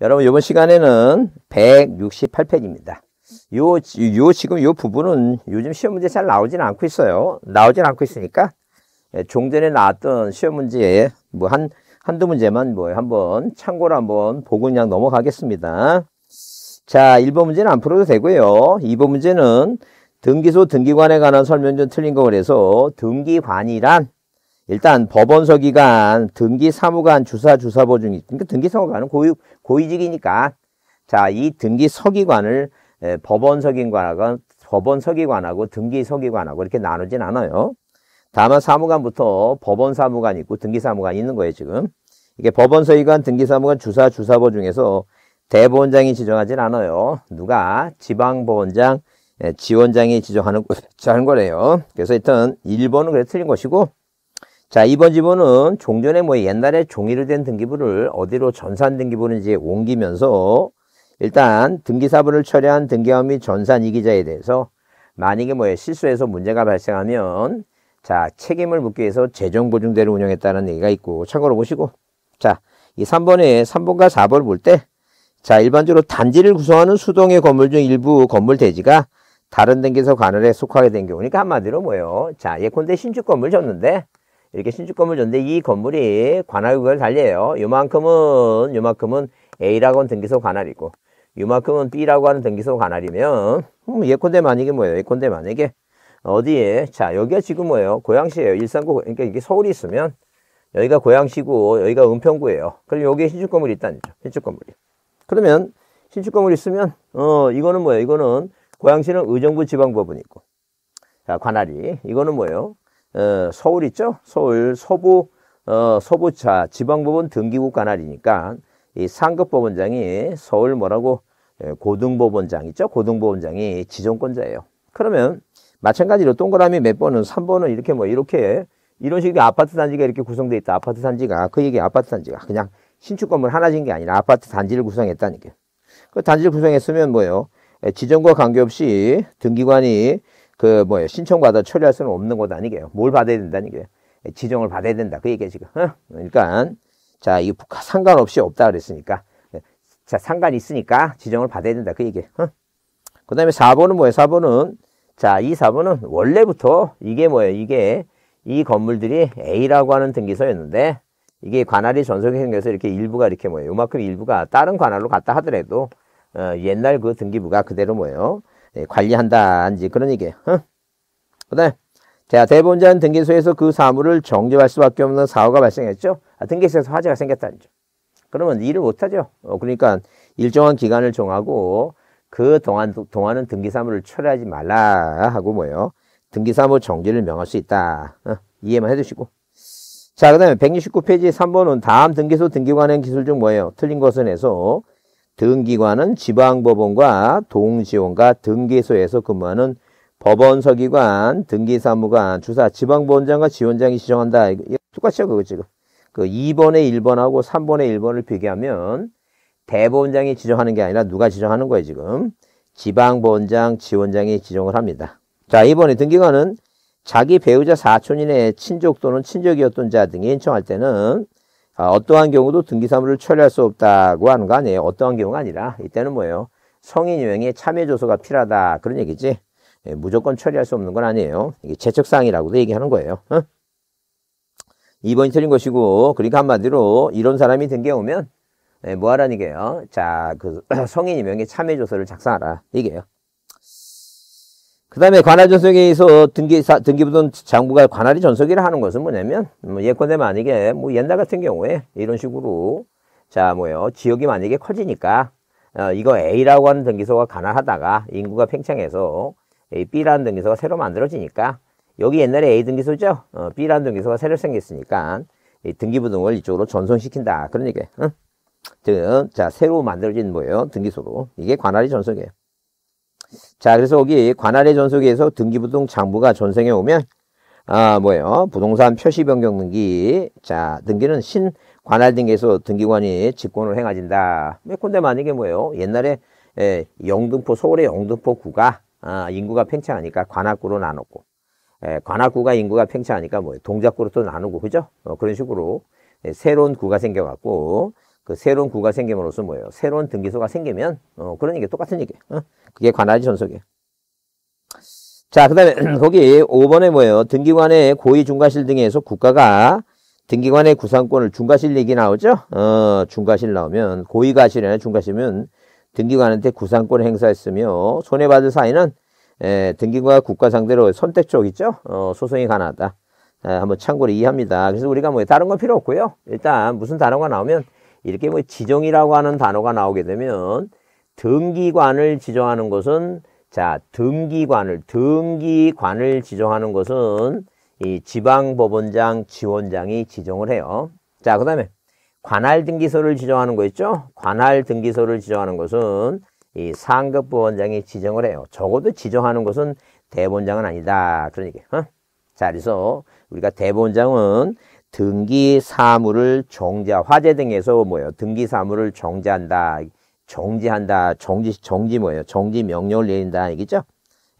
여러분 이번 시간에는 168페이지입니다. 요, 요 지금 요 부분은 요즘 시험 문제 잘 나오진 않고 있어요. 나오진 않고 있으니까 예, 종전에 나왔던 시험 문제에 뭐한 한두 문제만 뭐 한번 참고로 한번 보고 그냥 넘어가겠습니다. 자, 1번 문제는 안 풀어도 되고요. 2번 문제는 등기소 등기관에 관한 설명 좀 틀린 거 그래서 등기관이란 일단 법원서 기관 등기 사무관, 주사, 주사보 중이, 그러니까 등기 사무관은 고위, 고위직이니까. 자, 이 등기 서기관을 예, 법원 서기관하고, 법원 서기관하고 등기 서기관하고 이렇게 나누진 않아요. 다만 사무관부터 법원 사무관 있고 등기 사무관 있는 거예요, 지금. 이게 법원 서기관, 등기 사무관, 주사, 주사보 중에서 대법원장이 지정하진 않아요. 누가? 지방보원장, 지원장이 지정하는, 지정하는 거래요. 그래서 일단 1번은 그래 틀린 것이고, 자, 이번 지문은 종전에 뭐 옛날에 종이로 된 등기부를 어디로 전산 등기부인지 옮기면서 일단 등기사본을 처리한 등기업 및 전산 이기자에 대해서 만약에 뭐 실수해서 문제가 발생하면 자, 책임을 묻기 위해서 재정보증대를 운영했다는 얘기가 있고 참고로 보시고 자, 이 3번에 3번과 4번을 볼 때 자, 일반적으로 단지를 구성하는 수동의 건물 중 일부 건물 대지가 다른 등기소 관할에 속하게 된 경우니까 그러니까 한마디로 뭐예요? 자, 예컨대 신축 건물 졌는데 이렇게 신축 건물전데 이 건물이 관할구역을 달리해요. 요만큼은 요만큼은 A라고 하는 등기소 관할이고 요만큼은 B라고 하는 등기소 관할이면 음, 예컨대 만약에 뭐예요? 예컨대 만약에 어디에? 자 여기가 지금 뭐예요? 고양시예요. 일산구 그러니까 이게 서울이 있으면 여기가 고양시고 여기가 은평구예요. 그럼 여기에 신축 건물이 있다는 거죠. 신축 건물이. 그러면 신축 건물이 있으면 어 이거는 뭐예요? 이거는 고양시는 의정부 지방법원이 있고 자 관할이 이거는 뭐예요? 어, 서울 있죠? 서울 서부 어, 서부차 지방법원 등기국 관할이니까 이 상급법원장이 서울 뭐라고 예, 고등법원장 있죠? 고등법원장이 지정권자예요. 그러면 마찬가지로 동그라미 몇 번은 3번은 이렇게 뭐 이렇게 이런 식의 아파트 단지가 이렇게 구성돼 있다. 아파트 단지가 그 얘기 아파트 단지가 그냥 신축 건물 하나 진게 아니라 아파트 단지를 구성했다는 요그 단지를 구성했으면 뭐예요? 예, 지정과 관계없이 등기관이 그 뭐예요 신청받아 처리할 수는 없는 것 아니게요. 뭘 받아야 된다는 게 지정을 받아야 된다. 그 얘기야 지금. 어? 그러니까 자 이거 상관없이 없다 그랬으니까 자 상관 있으니까 지정을 받아야 된다. 그 얘기야. 어? 그 다음에 4번은 뭐예요? 4번은 자이 4번은 원래부터 이게 뭐예요? 이게 이 건물들이 A라고 하는 등기소였는데 이게 관할이 전속이 생겨서 이렇게 일부가 이렇게 뭐예요? 요만큼 일부가 다른 관할로 갔다 하더라도 어, 옛날 그 등기부가 그대로 뭐예요? 네, 관리한다. 이제 그런 얘기예요. 어? 그다음 자, 대본전 등기소에서 그 사물을 정지할 수밖에 없는 사고가 발생했죠. 아, 등기소에서 화재가 생겼다는 점. 그러면 일을 못하죠. 어, 그러니까 일정한 기간을 정하고 그 동안, 동안은 등기사물을 철회하지 말라 하고 뭐예요. 등기사물 정지를 명할 수 있다. 어, 이해만 해두시고. 자, 그 다음에 169페이지 3번은 다음 등기소 등기관행 기술 중 뭐예요? 틀린 것은 해서 등기관은 지방법원과 동지원과 등기소에서 근무하는 법원 서기관, 등기사무관, 주사, 지방본장과 지원장이 지정한다. 똑같죠, 그거 지금. 그 2번의 1번하고 3번의 1번을 비교하면 대법원장이 지정하는 게 아니라 누가 지정하는 거예요, 지금. 지방본장, 지원장이 지정을 합니다. 자, 이번에 등기관은 자기 배우자 사촌인의 친족 또는 친족이었던 자 등이 신청할 때는 아, 어떠한 경우도 등기사물을 처리할 수 없다고 하는 거 아니에요. 어떠한 경우가 아니라 이때는 뭐예요? 성인 유형의 참여 조소가 필요하다 그런 얘기지. 예, 무조건 처리할 수 없는 건 아니에요. 이게 재척사항이라고도 얘기하는 거예요. 어? 2번이 틀린 것이고 그러니까 한마디로 이런 사람이 등기에 오면 예, 뭐 하라는 게요. 자, 그 성인 유형의 참여 조서를 작성하라. 이게요. 그 다음에 관할 전속에서 등기, 등기부등 장부가 관할이 전속이라 하는 것은 뭐냐면, 뭐 예컨대 만약에, 뭐 옛날 같은 경우에, 이런 식으로, 자, 뭐요, 지역이 만약에 커지니까, 어, 이거 A라고 하는 등기소가 관할하다가, 인구가 팽창해서, A, B라는 등기소가 새로 만들어지니까, 여기 옛날에 A 등기소죠? 어, B라는 등기소가 새로 생겼으니까, 이 등기부등을 이쪽으로 전송시킨다. 그런 얘기예요. 응? 등, 자, 새로 만들어진 뭐예요? 등기소로. 이게 관할이 전속이에요. 자, 그래서 여기 관할의 전속에서 등기부등 장부가 전생해 오면 아, 뭐예요? 부동산 표시 변경 등기. 자, 등기는 신 관할 등기에서 등기관이 직권을 행하진다. 예컨데 만약에 뭐예요? 옛날에 예, 영등포 서울의 영등포 구가 아, 인구가 팽창하니까 관악구로 나눴고 예, 관악구가 인구가 팽창하니까 뭐예요 동작구로 또 나누고 그죠? 어, 그런 식으로 예, 새로운 구가 생겨갖고 그 새로운 구가 생김으로써 뭐예요? 새로운 등기소가 생기면 어, 그런 얘기 똑같은 얘기. 어? 그게 관할지 전속이에요. 자, 그 다음에 거기 5번에 뭐예요? 등기관의 고위 중과실 등에서 국가가 등기관의 구상권을 중과실 얘기 나오죠? 어, 중과실 나오면 고위과실이나 중과실이면 등기관한테 구상권을 행사했으며 손해받을 사이는 에, 등기관과 국가 상대로 선택적 있죠? 어, 소송이 가능하다. 에, 한번 참고로 이해합니다. 그래서 우리가 뭐 다른 건 필요 없고요. 일단 무슨 단어가 나오면 이렇게 뭐 지정이라고 하는 단어가 나오게 되면 등기관을 지정하는 것은 자 등기관을 등기관을 지정하는 것은 이 지방법원장 지원장이 지정을 해요. 자그 다음에 관할 등기소를 지정하는 거 있죠? 관할 등기소를 지정하는 것은 이 상급 법원장이 지정을 해요. 적어도 지정하는 것은 대본장은 아니다. 그러니까 어? 자 그래서 우리가 대본장은 등기 사물을 정자 화재 등에서 뭐예요? 등기 사물을 정지한다. 정지한다. 정지 정지 뭐예요? 정지 명령을 내린다는 얘기죠.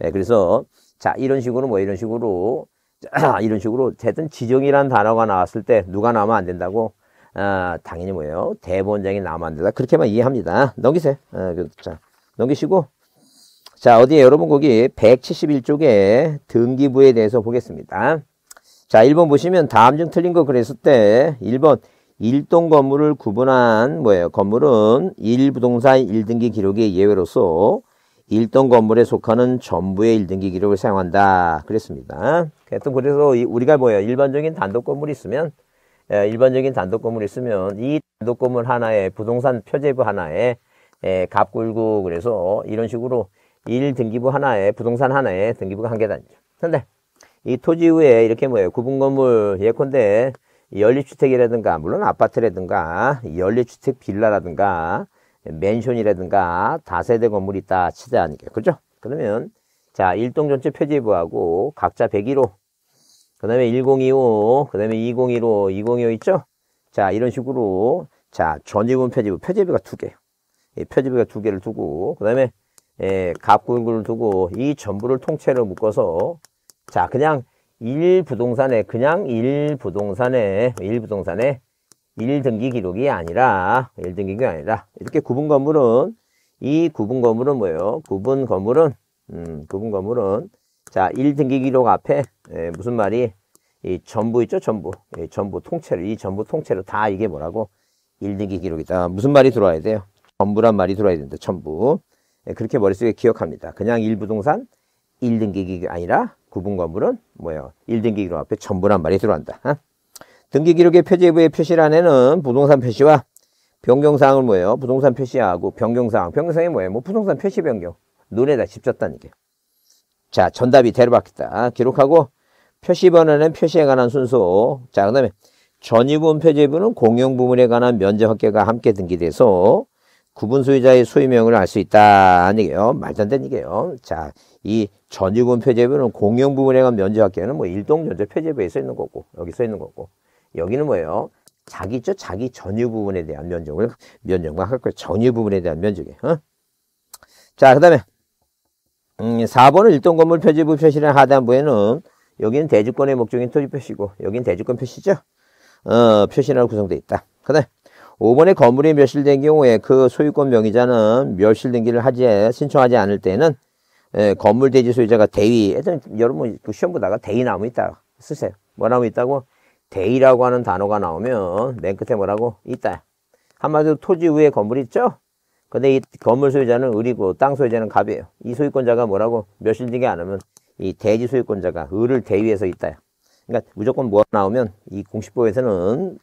예, 네, 그래서 자, 이런 식으로 뭐 이런 식으로 이런 식으로 대쨌든지정이란 단어가 나왔을 때 누가 나오면 안 된다고 아, 당연히 뭐예요? 대본장이 나오면 안 된다. 그렇게만 이해합니다. 넘기세요. 아, 자, 넘기시고 자, 어디 에 여러분 거기 171쪽에 등기부에 대해서 보겠습니다. 자, 1번 보시면 다음 중 틀린 거 그랬을 때 1번 1동 건물을 구분한 뭐예요? 건물은 1부동산 1등기 기록의 예외로서 1동 건물에 속하는 전부의 1등기 기록을 사용한다. 그랬습니다. 하여튼 그래서 우리가 뭐예요? 일반적인 단독 건물이 있으면 예, 일반적인 단독 건물이 있으면 이 단독 건물 하나에 부동산 표제부 하나에 갑, 예, 굴고 그래서 이런 식으로 1등기부 하나에 부동산 하나에 등기부가 한개 단위죠. 근데 이 토지 위에 이렇게 뭐예요 구분 건물 예컨대 연립주택이라든가 물론 아파트라든가 연립주택 빌라라든가 맨션이라든가 다세대 건물이 있다 치자 아니게 그죠? 그러면 자 일동 전체 표지부하고 각자 101호 그 다음에 1025그 다음에 2015 2025 있죠? 자 이런 식으로 자 전지분 표지부 표지부가 두 개예요 이 예, 표지부가 두 개를 두고 그 다음에 예, 갑구를 두고 이 전부를 통째로 묶어서 자, 그냥 일부동산에 그냥 일부동산에 일부동산에 1등기 기록이 아니라 1등기 기록이 아니라 이렇게 구분 건물은 이 구분 건물은 뭐예요? 구분 건물은 음, 구분 건물은 자, 1등기 기록 앞에 에, 예, 무슨 말이 이 전부 있죠? 전부. 이 예, 전부 통째로 이 전부 통째로 다 이게 뭐라고? 1등기 기록이다. 무슨 말이 들어와야 돼요? 전부란 말이 들어와야 된다. 전부. 예, 그렇게 머릿속에 기억합니다. 그냥 1부동산1등기 기록이 아니라 구분 건물은 뭐예요? 1등기 기록 앞에 전부란 말이 들어간다. 어? 등기 기록의 표제부의 표시란에는 부동산 표시와 변경사항을 뭐예요? 부동산 표시하고 변경사항. 변경사항이 뭐예요? 뭐 부동산 표시 변경. 눈에다 집졌다는 게. 자, 전답이 대로바뀌다. 기록하고 표시번호는 표시에 관한 순서. 자, 그 다음에 전입원 표제부는 공용 부문에 관한 면제확계가 함께 등기돼서 구분소유자의 소유명을 알 수있다아니기요 말도 안 되는 얘기예요. 자, 이 전유분 표제부는 공용 부분에 관한 면제학계는 뭐 일동 면제 표제부에 써 있는 거고 여기 써 있는 거고 여기는 뭐예요? 자기죠 자기 전유 부분에 대한 면적을 면적과 할거 전유 부분에 대한 면적이. 어? 자, 그다음에 음, 4번은 일동 건물 표제부 표시란 하단부에는 여기는 대주권의 목적인 토지 표시고 여기는 대주권 표시죠. 어, 표시나로 구성되어 있다. 그다음 5번의 건물이 멸실된 경우에 그 소유권 명의자는 멸실 등기를 하지 신청하지 않을 때는 에, 예, 건물 대지 소유자가 대위 일단 여러분 그 시험 보다가 대위 나오면 있다 쓰세요. 뭐 나무 있다고 대위라고 하는 단어가 나오면 맨 끝에 뭐라고 있다. 한마디로 토지 위에 건물이 있죠. 근데 이 건물 소유자는 을이고 땅 소유자는 갑이에요. 이 소유권자가 뭐라고 멸실 등기 안 하면 이 대지 소유권자가 을을 대위해서 있다. 그러니까 무조건 뭐 나오면 이 공식법에서는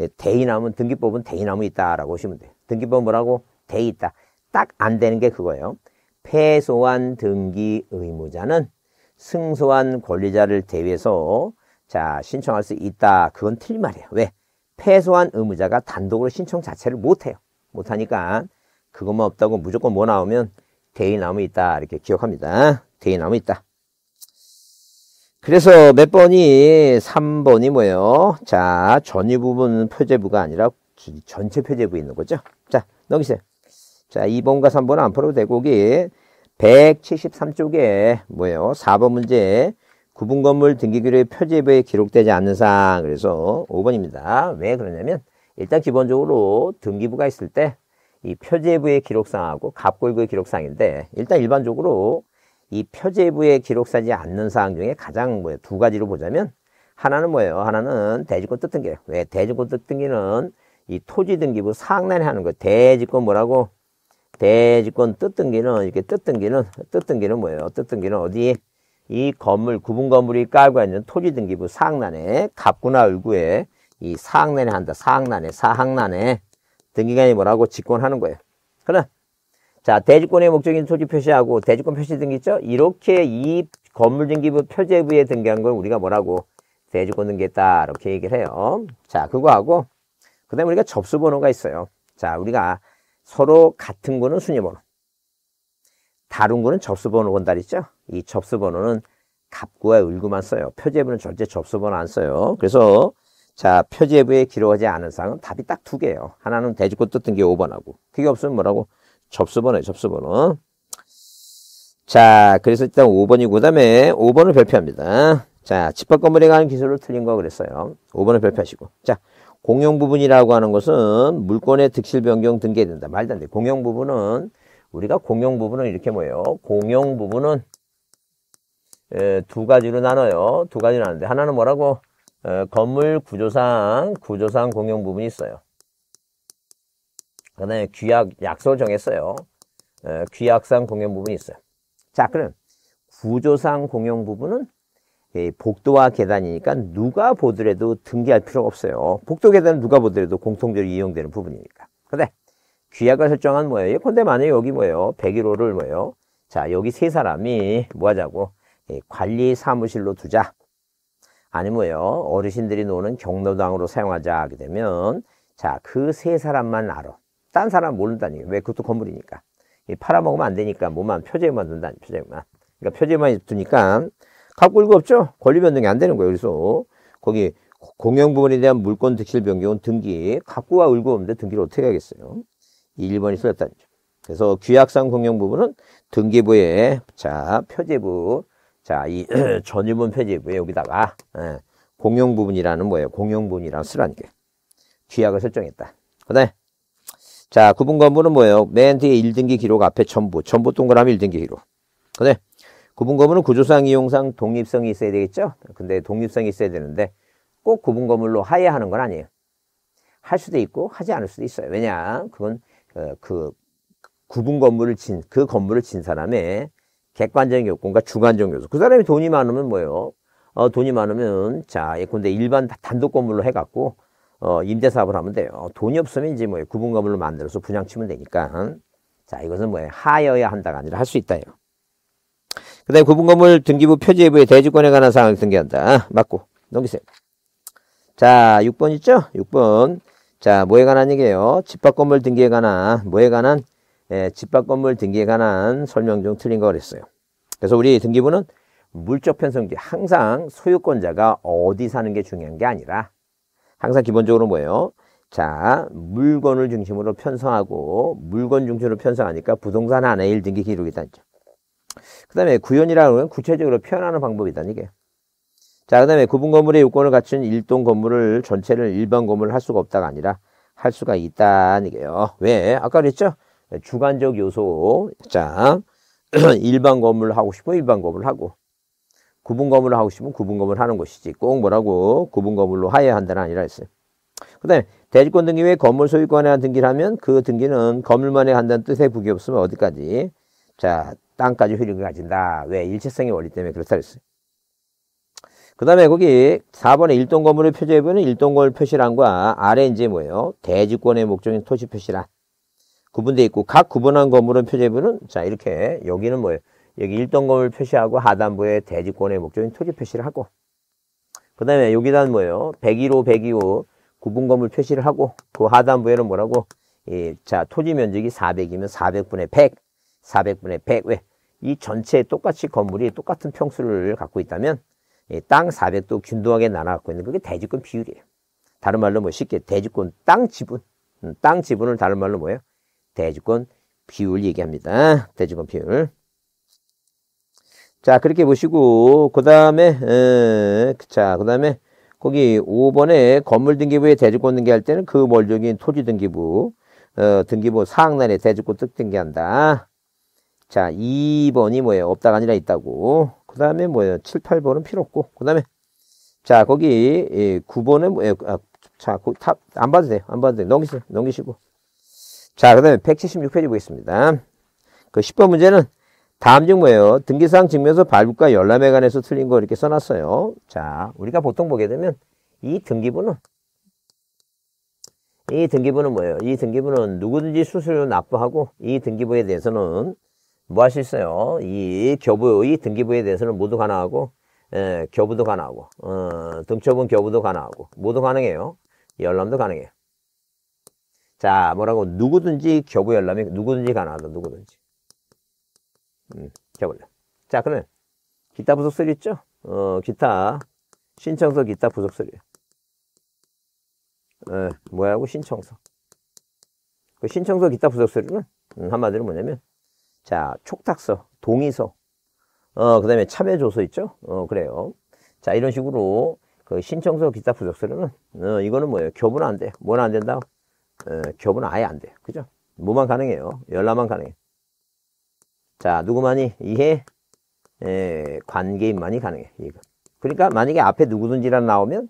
예, 대인나무 등기법은 대인나무 있다라고 보시면 돼요. 등기법 뭐라고? 대 있다. 딱 안 되는 게 그거예요. 패소한 등기 의무자는 승소한 권리자를 대위해서 자 신청할 수 있다. 그건 틀린 말이에요. 왜? 패소한 의무자가 단독으로 신청 자체를 못해요. 못하니까 그것만 없다고 무조건 뭐 나오면 대인나무 있다 이렇게 기억합니다. 대인나무 있다. 그래서 몇 번이 3번이 뭐예요? 자, 전위 부분 표제부가 아니라 전체 표제부에 있는 거죠. 자, 넘기세요. 자, 2번과 3번은 안 풀어도 되고 거기 173쪽에 뭐예요? 4번 문제 구분 건물 등기기류의 표제부에 기록되지 않는 사항. 그래서 5번입니다. 왜 그러냐면 일단 기본적으로 등기부가 있을 때 이 표제부의 기록상하고 갑골부의 기록상인데 일단 일반적으로 이 표제부에 기록사지 않는 사항 중에 가장 뭐예요? 두 가지로 보자면 하나는 뭐예요? 하나는 대지권 뜻등기요왜 대지권 뜻등기는 이 토지 등기부 상란에 하는 거예요. 대지권 뭐라고? 대지권 뜻등기는 이렇게 뜻등기는 뜻등기는 뭐예요? 뜻등기는 어디? 이 건물 구분 건물이 깔고 있는 토지 등기부 상란에 갑구나 을구에 이사항란에 한다. 사항란에 사항란에 등기관이 뭐라고 직권하는 거예요. 그래. 자, 대지권의 목적인 토지 표시하고 대지권 표시 등기 있죠? 이렇게 이 건물 등기부 표제부에 등기한 걸 우리가 뭐라고 대지권 등기했다 이렇게 얘기를 해요. 자, 그거하고 그다음에 우리가 접수 번호가 있어요. 자, 우리가 서로 같은 거는 순위 번호. 다른 거는 접수 번호 본다 있죠? 이 접수 번호는 갑구와 을구만 써요. 표제부는 절대 접수 번호 안 써요. 그래서 자, 표제부에 기록하지 않은 사항은 답이 딱 두 개예요. 하나는 대지권 뜻등기 5번하고 그게 없으면 뭐라고 접수번호에 접수번호. 자, 그래서 일단 5번이고, 그 다음에 5번을 별표합니다. 자, 집합 건물에 관한 기술을 틀린 거 그랬어요. 5번을 별표하시고. 자, 공용 부분이라고 하는 것은 물권의 득실 변경 등기해야 된다. 말도 안 돼. 공용 부분은, 우리가 공용 부분은 이렇게 뭐예요? 공용 부분은, 에, 두 가지로 나눠요. 두 가지로 나누는데, 하나는 뭐라고? 에, 건물 구조상, 구조상 공용 부분이 있어요. 그다음에 귀약 약속을 정했어요. 귀약상 공용 부분이 있어요. 자 그럼 구조상 공용 부분은 복도와 계단이니까 누가 보더라도 등기할 필요가 없어요. 복도 계단은 누가 보더라도 공통적으로 이용되는 부분이니까. 근데 귀약을 설정한 뭐예요? 예컨대 만약에 여기 뭐예요? 101호를 뭐예요? 자 여기 세 사람이 뭐 하자고 관리 사무실로 두자. 아니뭐예요 어르신들이 노는 경로당으로 사용하자 하게 되면 자 그 세 사람만 알아. 딴 사람은 모른다니얘 왜? 그것도 건물이니까. 팔아먹으면 안 되니까 몸만 표제만 둔다, 표제만. 그러니까 표제만 두니까 갖고 일거 없죠? 권리 변동이 안 되는 거예요. 그래서 거기 공용 부분에 대한 물권 득실 변경은 등기 갖고와 을고 없는데 등기를 어떻게 하겠어요? 1번이 틀렸다는 점. 그래서 규약상 공용 부분은 등기부에 자 표제부 자 이 전유문 표제부에 여기다가 예, 공용 부분이라는 뭐예요? 공용 부분이라는 쓰라는 게 규약을 설정했다. 그다음에 자, 구분 건물은 뭐예요? 맨 뒤에 1등기 기록 앞에 첨부, 첨부 동그라미 1등기 기록. 근데 구분 건물은 구조상 이용상 독립성이 있어야 되겠죠? 근데 독립성이 있어야 되는데 꼭 구분 건물로 하야하는 건 아니에요. 할 수도 있고 하지 않을 수도 있어요. 왜냐? 그건 그, 그 구분 건물을 진, 그 건물을 진 사람의 객관적인 요건과 주관적인 요소. 그 사람이 돈이 많으면 뭐예요? 어, 돈이 많으면 자 예컨대 일반 단독 건물로 해갖고 어, 임대사업을 하면 돼요. 돈이 없으면 이제 뭐 구분건물로 만들어서 분양치면 되니까. 자, 이것은 뭐예 하여야 한다가 아니라 할 수 있다요. 그 다음에 구분건물 등기부 표지부의 대지권에 관한 사항을 등기한다. 맞고. 넘기세요. 자, 6번 있죠? 6번. 자, 뭐에 관한 얘기예요? 집합건물 등기에 관한, 뭐에 관한, 예, 집합건물 등기에 관한 설명 중 틀린 거 그랬어요. 그래서 우리 등기부는 물적 편성지 항상 소유권자가 어디 사는 게 중요한 게 아니라 항상 기본적으로 뭐예요? 자, 물건을 중심으로 편성하고 물건 중심으로 편성하니까 부동산 안에 일 등기 기록이다. 그 다음에 구현이라는 건 구체적으로 표현하는 방법이다. 이게. 자, 그 다음에 구분 건물의 요건을 갖춘 일동 건물을 전체를 일반 건물을 할 수가 없다가 아니라 할 수가 있다. 이게요. 왜? 아까 그랬죠? 주관적 요소. 자, 일반 건물을 하고 싶어 일반 건물을 하고 구분 거물을 하고 싶으면 구분 거물을 하는 것이지 꼭 뭐라고 구분 거물로 하여야 한다는 아니라 했어요. 그다음에 대지권 등기 외에 건물 소유권에 한 등기를 하면 그 등기는 건물만에 한다는 뜻의 부기 없으면 어디까지 자 땅까지 효력을 가진다. 왜 일체성의 원리 때문에 그렇다 그랬어요. 그 다음에 거기 4번에 일동 건물을 표제해보는 일동 건물 표시란과 아래 이제 뭐예요? 대지권의 목적인 토지 표시란 구분돼 있고 각 구분한 건물은 표제부는 자 이렇게 여기는 뭐예요? 여기 일동검을 표시하고 하단부에 대지권의 목적인 토지 표시를 하고 그 다음에 여기다 뭐예요? 101호, 102호 구분검을 표시를 하고 그 하단부에는 뭐라고? 예, 자 토지 면적이 400이면 400분의 100, 400분의 100 왜? 이 전체 똑같이 건물이 똑같은 평수를 갖고 있다면 예, 땅 400도 균등하게 나눠 갖고 있는 그게 대지권 비율이에요. 다른 말로 뭐 쉽게 대지권 땅 지분, 음, 땅 지분을 다른 말로 뭐예요? 대지권 비율 얘기합니다. 대지권 비율. 자, 그렇게 보시고, 그 다음에, 자, 그 다음에, 거기 5번에 건물 등기부에 대지권 등기할 때는 그 멀적인 토지 등기부, 어, 등기부 사항란에 대지권뜻 등기한다. 자, 2번이 뭐예요? 없다가 아니라 있다고. 그 다음에 뭐예요? 7, 8번은 필요 없고. 그 다음에, 자, 거기, 예, 9번은 뭐예요? 아, 자, 거, 그 탑, 안 봐도 돼요. 안 봐도 돼요. 넘기세요. 넘기시고. 자, 그 다음에 176페이지 보겠습니다. 그 10번 문제는 다음 중 뭐예요? 등기사항 증명서 발급과 열람에 관해서 틀린 거 이렇게 써놨어요. 자, 우리가 보통 보게 되면 이 등기부는 이 등기부는 뭐예요? 이 등기부는 누구든지 수수료 납부하고 이 등기부에 대해서는 뭐 할 수 있어요? 이 교부의 등기부에 대해서는 모두 가능하고 예, 교부도 가능하고 어, 등초분 교부도 가능하고 모두 가능해요. 열람도 가능해요. 자, 뭐라고 누구든지 교부 열람이 누구든지 가능하다. 누구든지. 음, 볼륨 자, 그러면 기타 부속 소리 있죠? 어, 기타. 신청서 기타 부속 소리. 어, 뭐야 고 신청서. 그 신청서 기타 부속 소리는 음, 한마디로 뭐냐면 자, 촉탁서, 동의서. 어, 그다음에 참여 조서 있죠? 어, 그래요. 자, 이런 식으로 그 신청서 기타 부속 서류는 어, 이거는 뭐예요? 교부는 안 돼. 뭐는 안 된다? 에, 어, 교부는 아예 안 돼. 그죠? 뭐만 가능해요? 열람만 가능해. 자, 누구만이 이해 관계인만이 가능해. 이거. 그러니까 만약에 앞에 누구든지란 나오면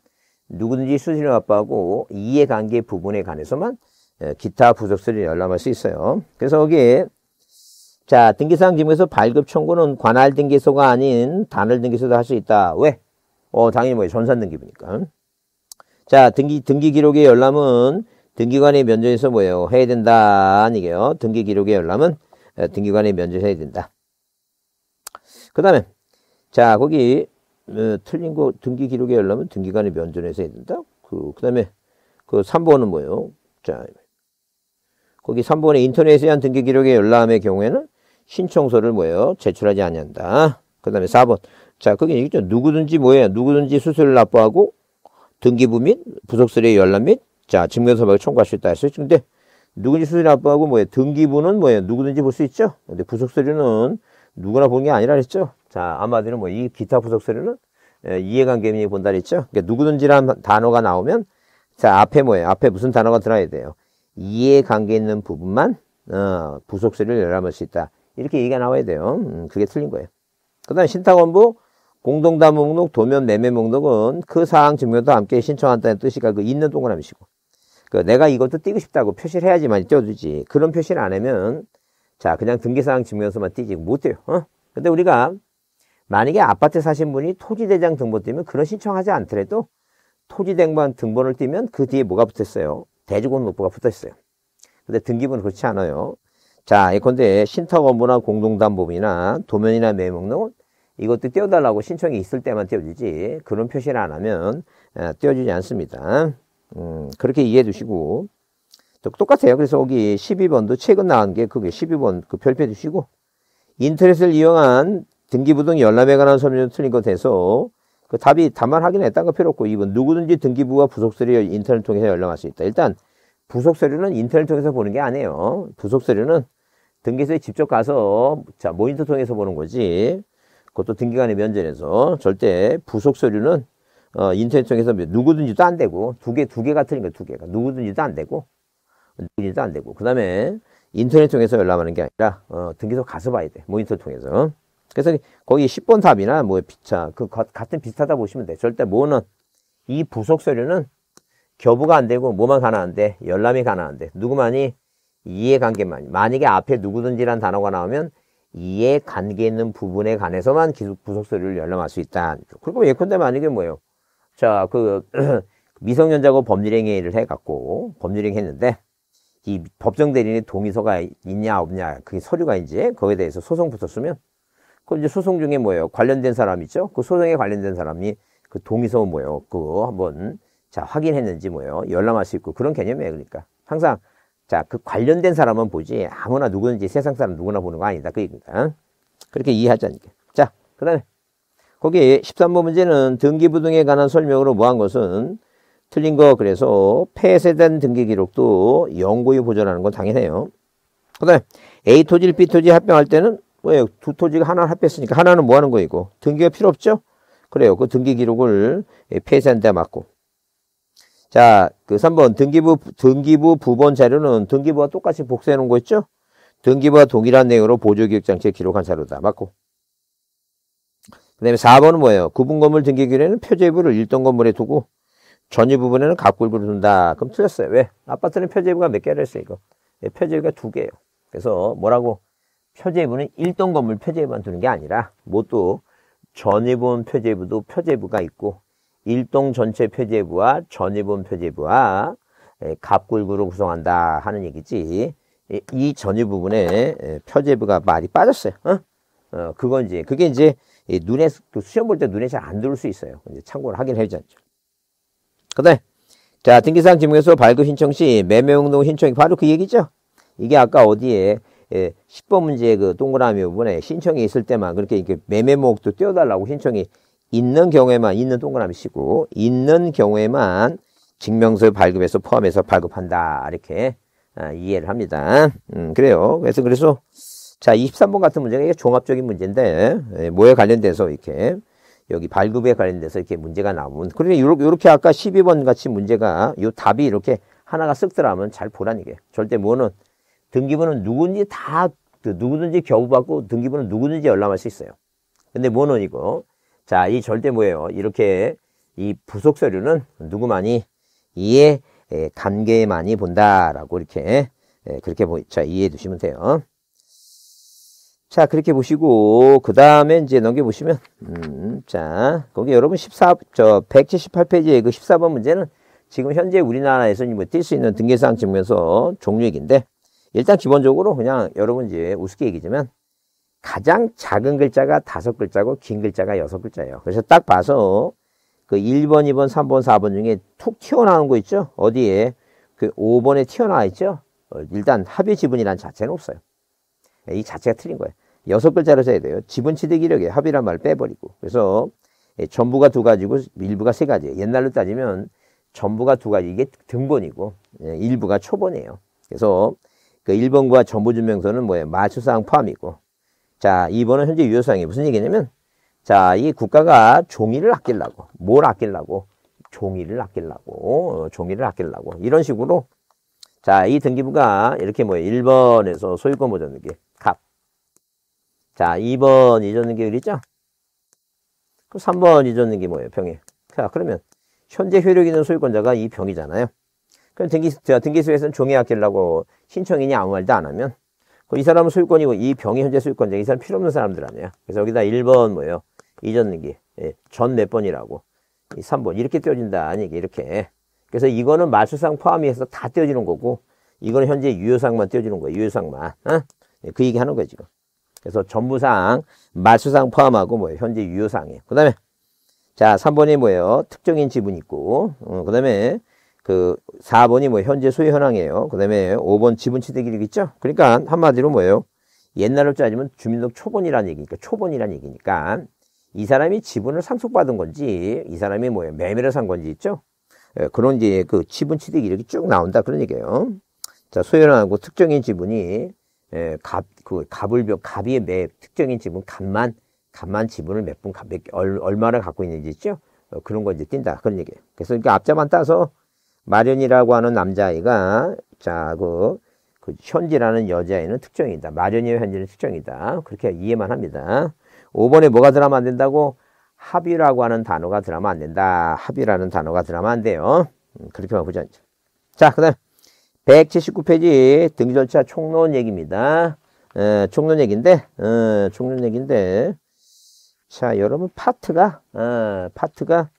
누구든지 수신을 아빠하고 이해관계 부분에 관해서만 에, 기타 부속서를 열람할 수 있어요. 그래서 여기 자 등기사항 지문에서 발급 청구는 관할 등기소가 아닌 단일 등기소도 할 수 있다. 왜? 어 당연히 뭐예요. 전산 등기부니까. 자 등기 등기 기록의 열람은 등기관의 면전에서 뭐예요? 해야 된다. 아니게요. 등기 기록의 열람은 예, 등기관에 면제해야 된다. 그 다음에 자 거기 어, 틀린 거 등기 기록에 열려면 등기관에 면전해서 해야 된다. 그, 그 다음에 그 3번은 뭐예요? 자, 거기 3번에 인터넷에 한 등기 기록에 열람의 경우에는 신청서를 뭐예요? 제출하지 않니다그 다음에 4번. 자, 거게 얘기죠. 누구든지 뭐예요? 누구든지 수수료를 납부하고 등기부 및 부속서류의 열람 및 자, 증명서박을 청구할 수 있다 했어요. 근데 누구든지 수수이나빠하고 뭐예요? 등기부는 뭐예요? 누구든지 볼 수 있죠? 근데 부속서류는 누구나 본게 아니라 그랬죠? 자, 아마디는 뭐 이 기타 부속서류는 예, 이해관계 및 본다 그랬죠? 그러니까 누구든지란 단어가 나오면 자, 앞에 뭐예요? 앞에 무슨 단어가 들어야 돼요? 이해관계 있는 부분만 어, 부속서류를 열람할 수 있다. 이렇게 얘기가 나와야 돼요. 음, 그게 틀린 거예요. 그 다음 신탁원부 공동담 목록, 도면 매매 목록은 그 사항 증명도 함께 신청한다는 뜻이니까 그 있는 동그라미시고 그 내가 이것도 띄고 싶다고 표시를 해야지만 띄워주지 그런 표시를 안 하면 자 그냥 등기사항 증명서만 띄지못뛰요 어? 근데 우리가 만약에 아파트 사신 분이 토지대장 등본 띄면 그런 신청하지 않더라도 토지대장 등본을 띄면그 뒤에 뭐가 붙었어요? 대주공록부가 붙어있어요. 근데 등기부는 그렇지 않아요. 자, 예컨대 신탁 업무나 공동담보이나 도면이나 매목록 이것도 띄워달라고 신청이 있을 때만 띄워주지 그런 표시를 안 하면 띄워주지 않습니다. 음, 그렇게 이해해 주시고. 똑같아요. 그래서 여기 12번도 최근 나온 게 그게 12번 그 별표 해 주시고. 인터넷을 이용한 등기부 등 열람에 관한 설명은 틀린 것 해서 그 답이 다만 확인했다는거 필요 없고 이번 누구든지 등기부와 부속서류 인터넷 통해서 열람할 수 있다. 일단 부속서류는 인터넷 통해서 보는 게 아니에요. 부속서류는 등기소에 직접 가서 자 모니터 통해서 보는 거지. 그것도 등기관의 면전에서 절대 부속서류는 어, 인터넷통해서 누구든지도 안 되고 두 개 두 개가 틀린 거두 개가 누구든지도 안 되고 누구든지도 안 되고 그 다음에 인터넷 통해서 열람하는 게 아니라 어, 등기소 가서 봐야 돼 모니터 통해서 그래서 거기 10번 탑이나뭐 비차 그 같은 비슷하다 보시면 돼 절대 뭐는 이 부속 서류는 교부가 안 되고 뭐만 가능한데 열람이 가능한데 누구만이 이해관계만 만약에 앞에 누구든지란 단어가 나오면 이해관계 있는 부분에 관해서만 기속 부속 서류를 열람할 수 있다 그리고 예컨대 만약에 뭐예요 자, 그 미성년자고 법률행위를 해갖고 법률행위 했는데 이 법정 대리인의 동의서가 있냐 없냐 그게 서류가 이제 거기에 대해서 소송 붙었으면 그 이제 소송 중에 뭐예요? 관련된 사람 있죠? 그 소송에 관련된 사람이 그 동의서 뭐예요? 그거 한번 자 확인했는지 뭐예요? 열람할 수 있고 그런 개념이에요. 그러니까 항상 자 그 관련된 사람은 보지 아무나 누구든지 세상 사람 누구나 보는 거 아니다. 그 얘기입니다. 그렇게 이해하자니까. 자 그다음에 거기 13번 문제는 등기부등에 관한 설명으로 뭐한 것은 틀린 거 그래서 폐쇄된 등기 기록도 영구히 보존하는 건 당연해요. 그 다음에 A 토지를 B 토지 합병할 때는 뭐예요? 두 토지가 하나를 합했으니까 하나는 뭐 하는 거이고 등기가 필요 없죠? 그래요. 그 등기 기록을 폐쇄한 데 맞고. 자, 그 3번 등기부 등기부 부본 자료는 등기부와 똑같이 복사해 놓은 거 있죠? 등기부와 동일한 내용으로 보조기획장치에 기록한 자료다. 맞고. 그 다음에 4번은 뭐예요? 구분 건물 등기기에는 표제부를 일동 건물에 두고 전유 부분에는 갑골부를 둔다. 그럼 틀렸어요. 왜? 아파트는 표제부가 몇 개를 했어요, 이거? 네, 표제부가 두 개예요. 그래서 뭐라고? 표제부는 일동 건물 표제부만 두는 게 아니라 모두 전유분 표제부도 표제부가 있고 일동 전체 표제부와 전유분 표제부와 갑골부로 예, 구성한다 하는 얘기지. 예, 이 전유 부분에 표제부가 많이 빠졌어요. 어? 어, 그건 이제 그게 이제 이 눈에 그 수염볼 때 눈에 잘 안 들어올 수 있어요. 참고를 하긴 해야죠. 그다음 자 등기상 지문에서 발급 신청 시 매매운동 신청이 바로 그 얘기죠. 이게 아까 어디에 예, 10번 문제 그 동그라미 부분에 신청이 있을 때만 그렇게 이렇게 매매 목도 띄워달라고 신청이 있는 경우에만 있는 동그라미 치고 있는 경우에만 증명서 발급해서 포함해서 발급한다 이렇게 아, 이해를 합니다. 음, 그래요. 그래서 그래서 자, 23번 같은 문제가 이게 종합적인 문제인데, 예, 뭐에 관련돼서 이렇게, 여기 발급에 관련돼서 이렇게 문제가 나오면, 그리고 그러니까 요렇게, 요렇게 아까 12번 같이 문제가, 요 답이 이렇게 하나가 쓱 들어가면 잘 보란 이게. 절대 뭐는, 등기부는 누군지 다, 그 누구든지 겨우받고 등기부는 누구든지 열람할 수 있어요. 근데 뭐는 이거, 자, 이 절대 뭐예요? 이렇게 이 부속 서류는 누구만이 이에 예, 관계만이 본다라고 이렇게 예, 그렇게 뭐, 자 이해해 두시면 돼요. 자, 그렇게 보시고, 그 다음에 이제 넘겨보시면, 음, 자, 거기 여러분 14, 저, 1 7 8페이지에그 14번 문제는 지금 현재 우리나라에서 뭐뛸수 있는 등계사항 증명서 종류 얘기인데, 일단 기본적으로 그냥 여러분 이제 우습게 얘기지면 가장 작은 글자가 다섯 글자고, 긴 글자가 여섯 글자예요. 그래서 딱 봐서, 그 1번, 2번, 3번, 4번 중에 툭 튀어나오는 거 있죠? 어디에? 그 5번에 튀어나와 있죠? 어, 일단 합의 지분이란 자체는 없어요. 이 자체가 틀린 거예요. 여섯 글자를 써야 돼요. 지분 취득 이력에 합의란 말 빼버리고. 그래서 예, 전부가 두 가지고 일부가 세 가지예요. 옛날로 따지면 전부가 두 가지 이게 등본이고 예, 일부가 초본이에요. 그래서 그 1번과 전부 증명서는 뭐예요? 마추사항 포함이고. 자, 2번은 현재 유효사항이 무슨 얘기냐면 자, 이 국가가 종이를 아끼려고. 뭘 아끼려고? 종이를 아끼려고. 어, 종이를 아끼려고. 이런 식으로 자, 이 등기부가 이렇게 뭐예요? 1번에서 소유권 보전등기 자, 2번 이전 능기율 있죠? 그럼 3번 이전 능기 뭐예요? 병이. 자, 그러면 현재 효력 있는 소유권자가 이 병이잖아요. 그럼 등기, 등기소에서는 종이학기라고 신청인이 아무 말도 안 하면 이 사람은 소유권이고 이 병이 현재 소유권자 이 사람 필요 없는 사람들 아니야. 그래서 여기다 1번 뭐예요? 이전 능기. 예, 전몇 네 번이라고. 3번 이렇게 떼어진다. 아니 이렇게. 그래서 이거는 마술상 포함해서 다 떼어지는 거고 이거는 현재 유효상만 떼어지는 거예요. 유효상만. 어? 예, 그 얘기 하는 거예요, 지금. 그래서 전부상, 말수상 포함하고 뭐예요? 현재 유효상이에요. 그 다음에, 자, 3번이 뭐예요? 특정인 지분 있고, 어, 그 다음에, 그 4번이 뭐 현재 소유 현황이에요. 그 다음에 5번 지분 취득 이력 있죠? 그러니까 한마디로 뭐예요? 옛날로 따지면 주민등록 초본이라는 얘기니까 초본이라는 얘기니까 이 사람이 지분을 상속받은 건지 이 사람이 뭐예요? 매매를 산 건지 있죠? 예, 그런 이제 그 지분 취득 이력이 쭉 나온다 그런 얘기예요. 자 소유하고 현 특정인 지분이 예, 갑, 그 갑을병, 갑의 매 특정인 지분 갑만 갑만 지분을 몇 분, 몇, 얼, 얼마나 갖고 있는지 있죠. 어, 그런 거 이제 띈다 그런 얘기예요. 그래서 이렇게 앞자만 따서 마련이라고 하는 남자아이가 자그 그 현지라는 여자아이는 특정이다. 마련이와 현지는 특정이다. 그렇게 이해만 합니다. 5번에 뭐가 들어가면 안 된다고? 합의라고 하는 단어가 들어가면 안 된다. 합의라는 단어가 들어가면 안 돼요. 음, 그렇게만 보지 않죠. 자, 그 다음에 179페이지 등기절차 총론 얘기입니다. 에, 총론 얘기인데, 에, 어, 총론 얘기인데, 자, 여러분 파트가, 아, 파트가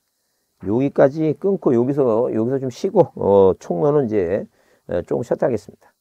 여기까지 끊고 여기서, 여기서 좀 쉬고, 어, 총론은 이제 어, 조금 쉬었다 하겠습니다.